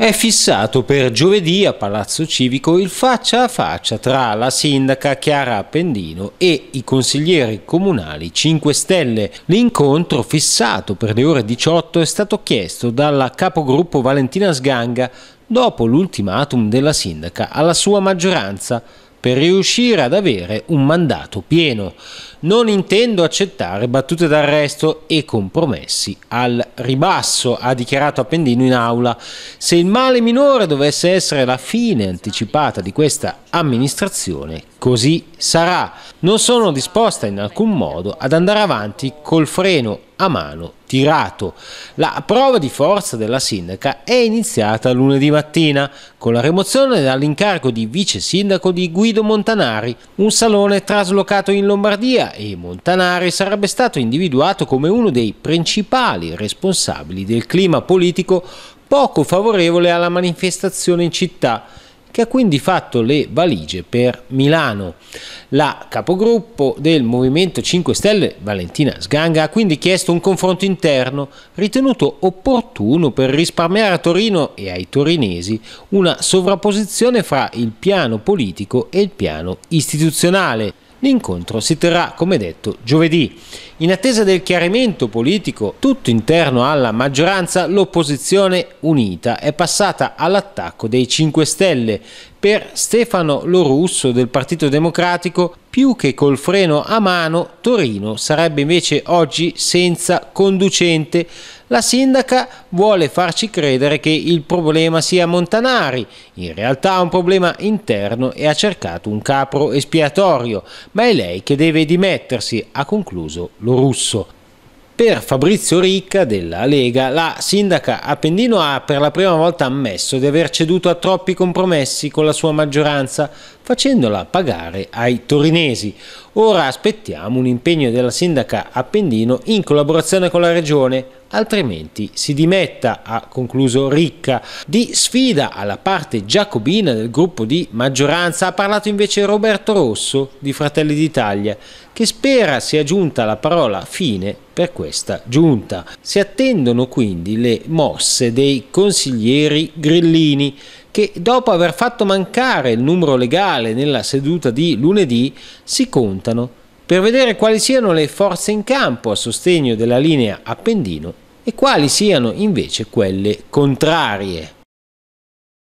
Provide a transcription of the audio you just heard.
È fissato per giovedì a Palazzo Civico il faccia a faccia tra la sindaca Chiara Appendino e i consiglieri comunali 5 Stelle. L'incontro fissato per le ore 18 è stato chiesto dalla capogruppo Valentina Sganga dopo l'ultimatum della sindaca alla sua maggioranza per riuscire ad avere un mandato pieno. Non intendo accettare battute d'arresto e compromessi al ribasso, ha dichiarato Appendino in aula. Se il male minore dovesse essere la fine anticipata di questa amministrazione, così sarà. Non sono disposta in alcun modo ad andare avanti col freno a mano tirato. La prova di forza della sindaca è iniziata lunedì mattina con la rimozione dall'incarico di vice sindaco di Guido Montanari, un salone traslocato in Lombardia e Montanari sarebbe stato individuato come uno dei principali responsabili del clima politico poco favorevole alla manifestazione in città che ha quindi fatto le valigie per Milano. La capogruppo del Movimento 5 Stelle, Valentina Sganga, ha quindi chiesto un confronto interno ritenuto opportuno per risparmiare a Torino e ai torinesi una sovrapposizione fra il piano politico e il piano istituzionale. L'incontro si terrà, come detto, giovedì. In attesa del chiarimento politico, tutto interno alla maggioranza, l'opposizione unita è passata all'attacco dei 5 Stelle per Stefano Lorusso del Partito Democratico, più che col freno a mano, Torino sarebbe invece oggi senza conducente. La sindaca vuole farci credere che il problema sia Montanari, in realtà è un problema interno e ha cercato un capro espiatorio, ma è lei che deve dimettersi, ha concluso Lorusso. Per Fabrizio Ricca della Lega, la sindaca Appendino ha per la prima volta ammesso di aver ceduto a troppi compromessi con la sua maggioranza facendola pagare ai torinesi. Ora aspettiamo un impegno della sindaca Appendino in collaborazione con la regione, altrimenti si dimetta, ha concluso Ricca. Di sfida alla parte giacobina del gruppo di maggioranza ha parlato invece Roberto Rosso di Fratelli d'Italia, che spera sia giunta la parola fine per questa giunta. Si attendono quindi le mosse dei consiglieri grillini che dopo aver fatto mancare il numero legale nella seduta di lunedì si contano per vedere quali siano le forze in campo a sostegno della linea Appendino e quali siano invece quelle contrarie.